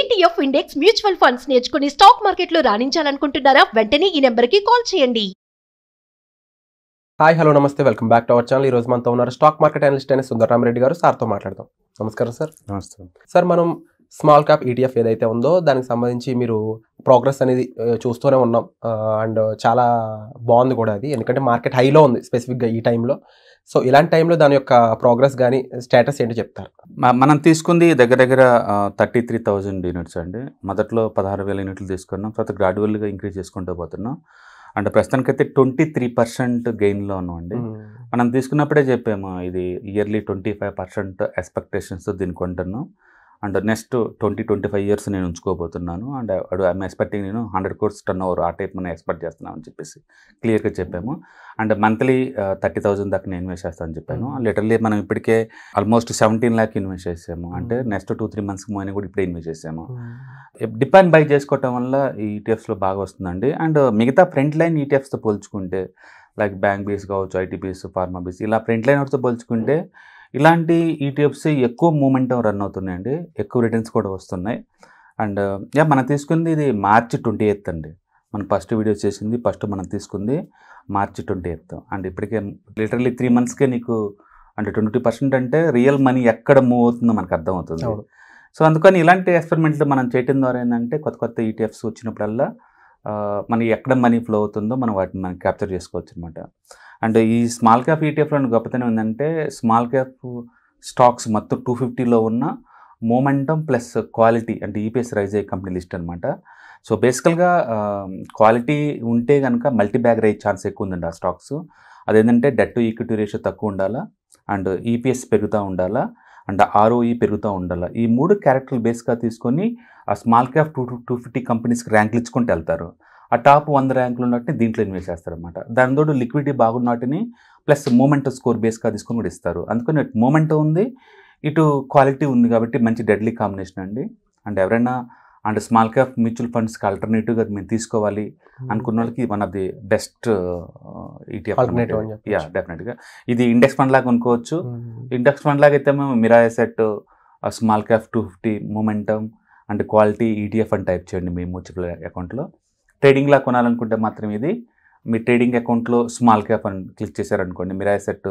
ETF index mutual funds నేర్చుకుని stock మార్కెట్లో రాణించాలనుకుంటున్నారా వెంటనే ఈ నెంబర్కి కాల్ చేయండి హాయ్ హలో నమస్తే welcome back to our channel ఈ రోజు మనతో ఉన్నారు స్టాక్ మార్కెట్ అనలిస్ట్ అయిన రెడ్డి గారు సార్తో మాట్లాడదాం నమస్కారం సార్ నమస్తే సార్ మనం స్మాల్ క్యాప్ ఈటీఎఫ్ ఏదైతే ఉందో దానికి సంబంధించి మీరు ప్రోగ్రెస్ అనేది చూస్తూనే ఉన్నాం అండ్ చాలా బాగుంది కూడా అది ఎందుకంటే మార్కెట్ హైలో ఉంది స్పెసిఫిక్గా ఈ టైంలో సో ఇలాంటి టైంలో దాని యొక్క ప్రోగ్రెస్ కానీ స్టేటస్ ఏంటో చెప్తారు మనం తీసుకుంది దగ్గర దగ్గర థర్టీ త్రీ థౌజండ్ యూనిట్స్ అండి మొదట్లో పదహారు వేల యూనిట్లు తీసుకున్నాం తర్వాత గ్రాడ్యువల్గా ఇంక్రీజ్ చేసుకుంటూ పోతున్నాం అండ్ ప్రస్తుతానికైతే ట్వంటీ త్రీ పర్సెంట్ గెయిన్లో ఉన్నామండి మనం తీసుకున్నప్పుడే చెప్పాము ఇది ఇయర్లీ ట్వంటీ ఫైవ్ పర్సెంట్ ఎక్స్పెక్టేషన్స్తో దీనికి కొంటున్నాం and next twenty twenty five years నేను ఉంచుకోబోతున్నాను అండ్ అడు ఐమ్ ఎక్స్పెక్టింగ్ నేను హండ్రెడ్ కోర్స్ టర్న్ ఓవర్ ఆ టైప్ మనం ఎక్స్పెక్ట్ చేస్తున్నామని అని చెప్పేసి క్లియర్గా చెప్పాము అండ్ మంత్లీ థర్టీ థౌసండ్ దాకా నేను ఇన్వెస్ట్ చేస్తానని చెప్పాను లిటర్లీ hmm. మనం ఇప్పటికే ఆల్మోస్ట్ సెవెంటీన్ ల్యాక్ ఇన్వెస్ట్ చేసాము hmm. అంటే నెక్స్ట్ టూ త్రీ మంత్స్కి మోయినా కూడా ఇప్పుడే ఇన్వెస్ట్ చేసాము డిపెండ్ hmm. బై చేసుకోవటం వల్ల ఈ ఈటీఎఫ్స్లో e బాగా వస్తుందండి అండ్ మిగతా ఫ్రంట్ లైన్ ఈటీఎఫ్స్తో పోల్చుకుంటే లైక్ బ్యాంక్ బీస్ కావచ్చు బీస్ ఫార్మా బీస్ ఇలా ఫ్రంట్ లైన్ వాటితో పోల్చుకుంటే ఇలాంటి ఈటీఎఫ్స్ e ఎక్కువ మూమెంట్ రన్ అవుతున్నాయండి ఎక్కువ రిటర్న్స్ కూడా వస్తున్నాయి అండ్ యా మనం తీసుకుంది ఇది మార్చి ట్వంటీ ఎయిత్ అండి మనం ఫస్ట్ వీడియో చేసింది ఫస్ట్ మనం తీసుకుంది మార్చి ట్వంటీ ఎయిత్ అండ్ ఇప్పటికే లిటరలీ త్రీ మంత్స్కే నీకు అంటే ట్వంటీ పర్సెంట్ అంటే రియల్ మనీ ఎక్కడ మూవ్ అవుతుందో మనకు అర్థమవుతుంది సో అందుకని ఇలాంటి ఎక్స్పెరిమెంట్లు మనం చేయటం ద్వారా ఏంటంటే కొత్త కొత్త ఈటీఎఫ్స్ e వచ్చినప్పుడల్లా మనకి ఎక్కడ మనీ ఫ్లో అవుతుందో మనం వాటిని మనం క్యాప్చర్ చేసుకోవచ్చు అనమాట అండ్ ఈ స్మాల్ క్యాప్ ఈటీఎఫ్లో e గొప్పతనం ఏంటంటే స్మాల్ క్యాప్ స్టాక్స్ మొత్తం టూ ఫిఫ్టీలో ఉన్న మూమెంటం ప్లస్ క్వాలిటీ అంటే ఈపీఎస్ e రైజ్ అయ్యే కంపెనీ లిస్ట్ అనమాట సో బేసికల్గా క్వాలిటీ ఉంటే కనుక మల్టీ బ్యాగ్ రైజ్ ఛాన్స్ ఎక్కువ ఉందండి ఆ స్టాక్స్ అదేంటంటే డెట్ ఈక్విటీ రేషియో తక్కువ ఉండాలా అండ్ ఈపీఎస్ e పెరుగుతూ ఉండాలా అండ్ ఆర్ఓఈ పెరుగుతూ ఉండాలా ఈ మూడు క్యారెక్టర్లు బేస్గా తీసుకొని ఆ small cap two two fifty కంపెనీస్కి ర్యాంకులు ఇచ్చుకుంటూ వెళ్తారు ఆ టాప్ వంద ర్యాంకులు ఉన్నట్టుని దీంట్లో ఇన్వెస్ట్ చేస్తారనమాట దానితో లిక్విడిటీ బాగున్నట్టుని ప్లస్ మూమెంట్ స్కోర్ బేస్గా తీసుకొని కూడా ఇస్తారు అందుకని మూమెంట్ ఉంది ఇటు క్వాలిటీ ఉంది కాబట్టి మంచి డెడ్లీ కాంబినేషన్ అండి అండ్ ఎవరైనా అండ్ స్మాల్ క్యాప్ మ్యూచువల్ ఫండ్స్కి ఆల్టర్నేటివ్గా మేము తీసుకోవాలి hmm. అనుకున్న వాళ్ళకి one of the best ETF yeah డెఫినెట్గా ఇది ఇండెక్స్ ఫండ్ లాగా అనుకోవచ్చు ఇండెక్స్ ఫండ్ లాగా అయితే మేము Mirae Asset small cap two fifty momentum and quality ETF అని టైప్ చేయండి మీ మ్యూచువల్ అకౌంట్లో ట్రేడింగ్లా కొనాలనుకుంటే మాత్రం ఇది మీ ట్రేడింగ్ అకౌంట్లో స్మాల్ క్యాప్ అని క్లిక్ చేశారనుకోండి మీరు యాసెట్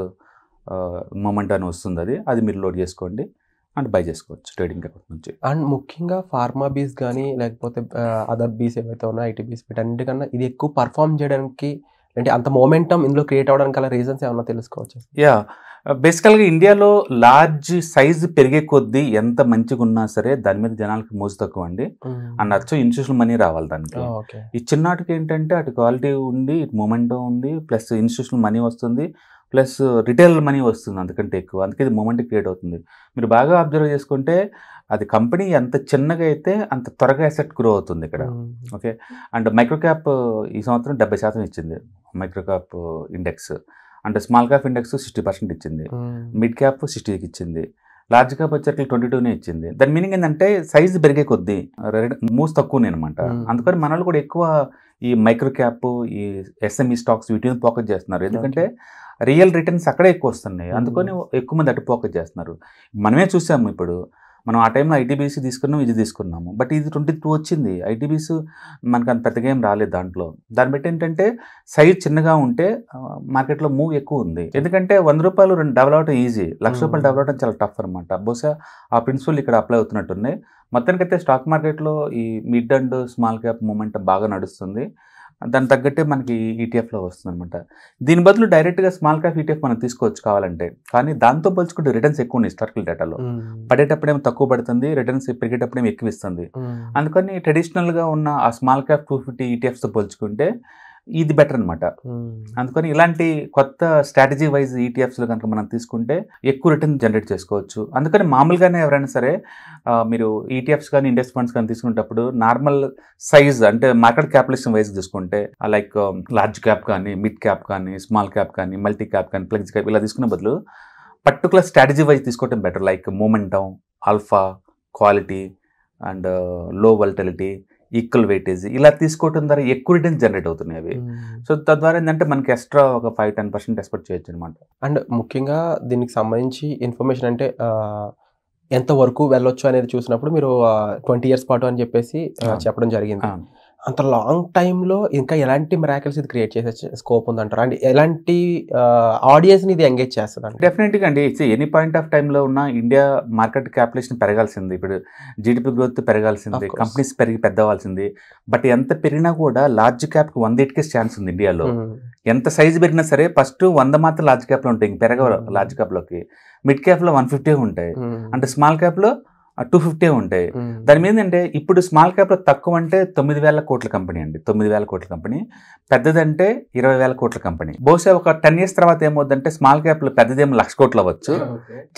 మూమెంట్ అని వస్తుంది అది అది మీరు లోడ్ చేసుకోండి అండ్ బై చేసుకోవచ్చు ట్రేడింగ్ అకౌంట్ నుంచి అండ్ ముఖ్యంగా ఫార్మా బీస్ కానీ లేకపోతే అదర్ బీస్ ఏవైతే ఉన్నాయో ఐటీ బీస్ వీటన్నిటికన్నా ఇది ఎక్కువ పర్ఫామ్ చేయడానికి అంటే అంత మోమెంటం ఇందులో క్రియేట్ అవడానికి గల రీజన్స్ ఏమన్నా తెలుసుకోవచ్చు యా బేసికల్గా uh, ఇండియాలో లార్జ్ సైజ్ పెరిగే కొద్దీ ఎంత మంచిగా ఉన్నా సరే దాని మీద జనాలకి మోజు తక్కువ అండి అండ్ నచ్చ ఇన్స్టిట్యూషన్ మనీ రావాలి దానికి oh, ఈ చిన్నటికి ఏంటంటే అటు క్వాలిటీ ఉంది ఇటు మూమెంటం ఉంది ప్లస్ ఇన్స్టిట్యూషన్ మనీ వస్తుంది ప్లస్ రిటైల్ మనీ వస్తుంది అందుకంటే ఎక్కువ అందుకే ఇది మూమెంట్ క్రియేట్ అవుతుంది మీరు బాగా అబ్జర్వ్ చేసుకుంటే అది కంపెనీ ఎంత చిన్నగా అయితే అంత త్వరగా అసెట్ గ్రో అవుతుంది ఇక్కడ ఓకే అండ్ మైక్రో క్యాప్ ఈ సంవత్సరం డెబ్బై శాతం ఇచ్చింది మైక్రో క్యాప్ ఇండెక్స్ అంటే small cap index sixty percent ఇచ్చింది మిడ్ క్యాప్ సిక్స్టీకి ఇచ్చింది లార్జ్ క్యాప్ వచ్చేట్లు ట్వంటీ టూనే ఇచ్చింది దాని మీనింగ్ ఏంటంటే సైజ్ పెరిగే కొద్దీ మూవ్స్ తక్కువనే అనమాట అందుకని మనలు కూడా ఎక్కువ ఈ మైక్రో క్యాప్ ఈ ఎస్ఎంఈ స్టాక్స్ e వీటిని ఫోకస్ చేస్తున్నారు ఎందుకంటే రియల్ రిటర్న్స్ అక్కడే ఎక్కువ వస్తున్నాయి అందుకని ఎక్కువ మంది అటు ఫోకస్ చేస్తున్నారు మనమే చూసాము ఇప్పుడు మనం ఆ టైంలో ఐటీబీసీ తీసుకున్నాం ఇది తీసుకున్నాము బట్ ఇది ట్వంటీ టూ వచ్చింది ఐటీబీసీ మనకు అంత పెద్దగా ఏం రాలేదు దాంట్లో దాన్ని బట్టి ఏంటంటే సైజ్ చిన్నగా ఉంటే మార్కెట్లో మూవ్ ఎక్కువ ఉంది ఎందుకంటే వంద రూపాయలు రెండు డెవలప్ అవడం ఈజీ లక్ష రూపాయలు డెవలప్ అవడం చాలా టఫ్ అనమాట బహుశా ఆ ప్రిన్సిపల్ ఇక్కడ అప్లై అవుతున్నట్టున్నాయి మొత్తానికైతే స్టాక్ మార్కెట్లో ఈ mid and small cap moment బాగా నడుస్తుంది దాని తగ్గట్టే మనకి ఈటీఎఫ్లో e వస్తుంది అనమాట దీని బదులు డైరెక్ట్గా స్మాల్ క్యాప్ ఈటీఎఫ్ మనం తీసుకోవచ్చు కావాలంటే కానీ దాంతో పోల్చుకుంటే రిటర్న్స్ ఎక్కువ ఉన్నాయి హిస్టారికల్ డేటాలో పడేటప్పుడేమో తక్కువ పడుతుంది రిటర్న్స్ పెరిగేటప్పుడేమో ఎక్కువ ఇస్తుంది అందుకని ట్రెడిషనల్గా ఉన్న ఆ స్మాల్ క్యాప్ టూ ఫిఫ్టీ ఈటీఎఫ్స్తో పోల్చుకుంటే ఇది బెటర్ అనమాట hmm. అందుకని ఇలాంటి కొత్త స్ట్రాటజీ వైజ్ ఈటీఎఫ్స్లో కనుక మనం తీసుకుంటే ఎక్కువ రిటర్న్ జనరేట్ చేసుకోవచ్చు అందుకని మామూలుగానే ఎవరైనా సరే మీరు ఈటీఎఫ్స్ e కానీ ఇండెక్స్ ఫండ్స్ కానీ తీసుకునేటప్పుడు నార్మల్ సైజ్ అంటే మార్కెట్ క్యాపిటలేషన్ వైజ్ తీసుకుంటే లైక్ లార్జ్ క్యాప్ కానీ మిడ్ క్యాప్ కానీ స్మాల్ క్యాప్ కానీ మల్టీ క్యాప్ కానీ ఫ్లెక్స్ క్యాప్ ఇలా తీసుకునే బదులు పర్టికులర్ స్ట్రాటజీ వైజ్ తీసుకోవటం better like momentum alpha quality and low volatility equal weightage ఇలా తీసుకోవటం ద్వారా ఎక్కువ రిటర్న్ జనరేట్ అవుతున్నాయి అవి సో hmm. తద్వారా ఏంటంటే మనకి ఎక్స్ట్రా ఒక ఫైవ్ టెన్ పర్సెంట్ ఎక్స్పెక్ట్ చేయొచ్చు అనమాట అండ్ ముఖ్యంగా దీనికి సంబంధించి ఇన్ఫర్మేషన్ అంటే ఎంత వరకు వెళ్ళొచ్చు అనేది చూసినప్పుడు మీరు ట్వంటీ ఇయర్స్ పాటు అని చెప్పేసి చెప్పడం జరిగింది అంత లాంగ్ టైంలో ఇంకా ఎలాంటి మిరాకిల్స్ ఇది క్రియేట్ చేసే స్కోప్ ఉందంటారు అండ్ ఎలాంటి ఆడియన్స్ని ఇది ఎంగేజ్ చేస్తుంది అంటే డెఫినెట్గా అండి ఎనీ పాయింట్ ఆఫ్ టైంలో ఉన్న ఇండియా మార్కెట్ క్యాపిటలేషన్ పెరగాల్సింది ఇప్పుడు జీడిపి గ్రోత్ పెరగాల్సింది కంపెనీస్ పెరిగి పెద్దవాల్సింది బట్ ఎంత పెరిగినా కూడా లార్జ్ క్యాప్కి వంద ఇటుకే ఛాన్స్ ఉంది ఇండియాలో hmm. ఎంత సైజు పెరిగినా సరే ఫస్ట్ వంద మాత్రం లార్జ్ క్యాప్లో ఉంటాయి పెరగ లార్జ్ క్యాప్లోకి మిడ్ క్యాప్లో వన్ ఫిఫ్టీ ఉంటాయి hmm. అంటే స్మాల్ క్యాప్లో టూ ఫిఫ్టీ ఉంటాయి దాని మీద అంటే ఇప్పుడు స్మాల్ క్యాప్ లో తక్కువ అంటే తొమ్మిది వేల కోట్ల కంపెనీ అండి తొమ్మిది వేల కోట్ల కంపెనీ పెద్దదంటే ఇరవై వేల కోట్ల కంపెనీ బహుశా ఒక టెన్ ఇయర్స్ తర్వాత ఏమవుతుందంటే స్మాల్ క్యాప్ లో పెద్దదేమో లక్ష కోట్లు అవ్వచ్చు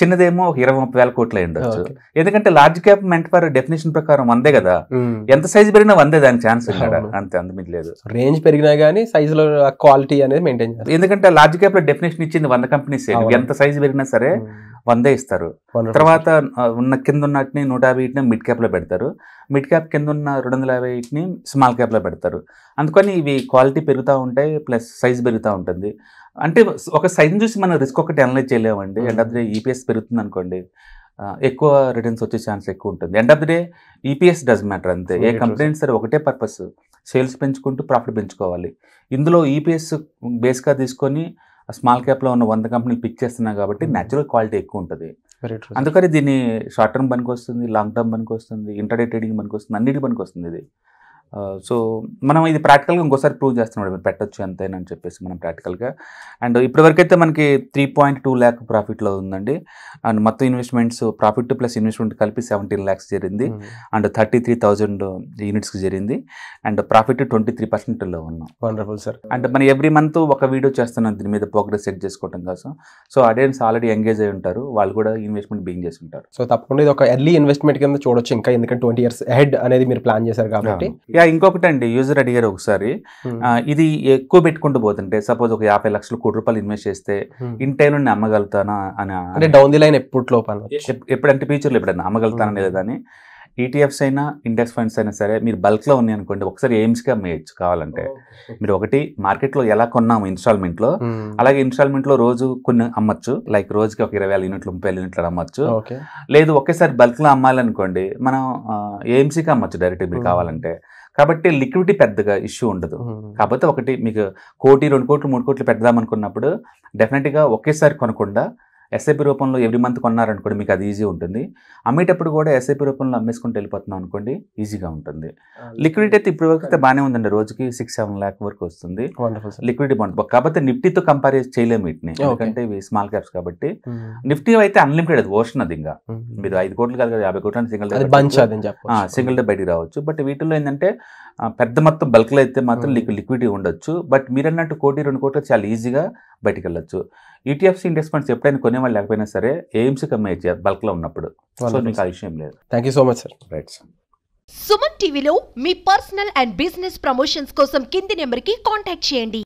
చిన్నదేమో ఒక ఇరవై ముప్పై వేల కోట్లు ఉండొచ్చు ఎందుకంటే లార్జ్ క్యాప్ మెంట్ ఫర్ డెఫినేషన్ ప్రకారం వందే కదా ఎంత సైజ్ పెరిగినా వందే దాని ఛాన్స్ ఇక్కడ అంతే అందుమీ లేదు రేంజ్ పెరిగినా కానీ సైజులో క్వాలిటీ అనేది మెయింటైన్ చేస్తారు ఎందుకంటే లార్జ్ క్యాప్ లో డెఫినేషన్ ఇచ్చింది వంద కంపెనీస్ ఎంత సైజ్ పెరిగినా సరే వందే ఇస్తారు తర్వాత ఉన్న కింద ఉన్న వాటిని నూట యాభై ఇటుని మిడ్ క్యాప్లో పెడతారు మిడ్ క్యాప్ కింద ఉన్న రెండు వందల యాభై ఇటుని స్మాల్ క్యాప్లో పెడతారు అందుకని ఇవి క్వాలిటీ పెరుగుతూ ఉంటాయి ప్లస్ సైజ్ పెరుగుతూ ఉంటుంది అంటే ఒక సైజ్ చూసి మనం రిస్క్ ఒకటి అనలైజ్ చేయలేమండి end of the day EPS పెరుగుతుంది అనుకోండి ఎక్కువ రిటర్న్స్ వచ్చే ఛాన్స్ ఎక్కువ ఉంటుంది end of the day EPS does matter అంతే ఏ కంప్లైంట్ సరే ఒకటే పర్పస్ సేల్స్ పెంచుకుంటూ ప్రాఫిట్ పెంచుకోవాలి ఇందులో ఈపీఎస్ బేస్గా తీసుకొని స్మాల్ క్యాప్లో ఉన్న వంద కంపెనీలు పిక్ చేస్తున్నాం కాబట్టి న్యాచురల్ hmm. క్వాలిటీ ఎక్కువ ఉంటుంది అందుకని దీన్ని షార్ట్ టర్మ్ పనికి వస్తుంది లాంగ్ టర్మ్ పనికి వస్తుంది ఇంటర్డే ట్రేడింగ్ పనికి వస్తుంది అన్నిటి పనికి వస్తుంది ఇది సో మనం ఇది ప్రాక్టికల్గా ఇంకోసారి ప్రూవ్ చేస్తున్నాడు పెట్టొచ్చు అంతేనని చెప్పేసి మనం ప్రాక్టికల్గా అండ్ ఇప్పటివరకైతే మనకి త్రీ పాయింట్ టూ ల్యాక్ ప్రాఫిట్లో ఉందండి అండ్ మొత్తం ఇన్వెస్ట్మెంట్స్ ప్రాఫిట్ ప్లస్ ఇన్వెస్ట్మెంట్ కలిపి సెవెంటీన్ hmm. ల్యాక్స్ జరిగింది అండ్ థర్టీ త్రీ థౌజండ్ యూనిట్స్కి జరిగింది అండ్ ప్రాఫిట్ ట్వంటీ త్రీ పర్సెంట్లో ఉన్నాం వండర్ఫుల్ సార్ అండ్ మనం ఎవ్రీ మంత్ ఒక వీడియో చేస్తున్నాం దీని మీద ప్రోగ్రెస్ సెట్ చేసుకోవడం కోసం సో ఆడియన్స్ ఆల్రెడీ ఎంగేజ్ అయి ఉంటారు వాళ్ళు కూడా ఇన్వెస్ట్మెంట్ బిగింగ్ చేసి ఉంటారు సో తప్పకుండా ఇది ఒక ఎర్లీ ఇన్వెస్ట్మెంట్ కింద చూడొచ్చు ఇంకా ఎందుకంటే ట్వంటీ ఇయర్స్ హెడ్ అనేది మీరు ప్లాన్ చేశారు కాబట్టి యా ఇంకొకటి అండి యూజర్ అడిగారు ఒకసారి ఇది ఎక్కువ పెట్టుకుంటూ పోతుంటే సపోజ్ ఒక యాభై లక్షలు కోటి రూపాయలు ఇన్వెస్ట్ చేస్తే ఇంటైన నుండి అమ్మగలుగుతానా అని అంటే డౌన్ ది లైన్ ఎప్పుడు ఎప్పుడంటే ఫ్యూచర్లో ఎప్పుడైనా అమ్మగలుగుతానా లేదా అని ఈటీఎఫ్స్ e అయినా ఇండెక్స్ ఫండ్స్ అయినా సరే మీరు బల్క్లో ఉన్నాయి అనుకోండి ఒకసారి ఎయిమ్స్గా అమ్మేయచ్చు కావాలంటే మీరు ఒకటి మార్కెట్లో ఎలా కొన్నాము ఇన్స్టాల్మెంట్లో అలాగే ఇన్స్టాల్మెంట్లో రోజు కొన్ని అమ్మచ్చు లైక్ రోజుకి ఒక ఇరవై వేల యూనిట్లు ముప్పై వేల యూనిట్లు అమ్మచ్చు లేదు ఒకేసారి బల్క్లో అమ్మాలనుకోండి మనం ఎయిమ్స్కి అమ్మచ్చు డైరెక్ట్ మీరు కావాలంటే కాబట్టి లిక్విడిటీ పెద్దగా ఇష్యూ ఉండదు కాకపోతే ఒకటి మీకు కోటి రెండు కోట్లు మూడు కోట్లు పెడదాం అనుకున్నప్పుడు డెఫినెట్గా ఒకేసారి కొనకుండా ఎస్ఐపి రూపంలో ఎవ్రీ మంత్ కొన్నారనుకోండి మీకు అది ఈజీ ఉంటుంది అమ్మేటప్పుడు కూడా ఎస్ఐపి రూపంలో అమ్మేసుకుంటూ వెళ్ళిపోతున్నాం అనుకోండి ఈజీగా ఉంటుంది లిక్విడిటీ అయితే ఇప్పుడు వరకు బాగానే ఉందండి రోజుకి సిక్స్ సెవెన్ ల్యాక్ వరకు వస్తుంది లిక్విడిటీ బాగుంటుంది కాబట్టి నిఫ్టీతో కంపేర్ చేయలేము వీటిని ఎందుకంటే ఇవి స్మాల్ క్యాప్స్ కాబట్టి hmm. నిఫ్టీ అయితే అన్లిమిటెడ్ అది ఓషన్ అది ఇంకా hmm. మీరు ఐదు కోట్లు కాదు కదా యాభై కోట్లు సింగిల్ సింగిల్ డే బయటికి రావచ్చు బట్ వీటిలో ఏంటంటే పెద్ద మొత్తం బల్క్లో అయితే మాత్రం hmm. లిక్విడిటీ ఉండొచ్చు బట్ మీరు అన్నట్టు కోటి రెండు కోట్లు చాలా ఈజీగా బయటకు వెళ్ళొచ్చు ఈటీఎఫ్సీ e ఇన్వెస్ట్మెంట్స్ ఎప్పుడైనా కొనే వాళ్ళు లేకపోయినా సరే ఎయిమ్స్కి అమ్మేయచ్చు బల్క్లో ఉన్నప్పుడు సో మీకు ఆ విషయం లేదు thank so much sir right Suman టీవీలో మీ పర్సనల్ అండ్ బిజినెస్ ప్రమోషన్స్ కోసం కింది నెంబర్కి కాంటాక్ట్ చేయండి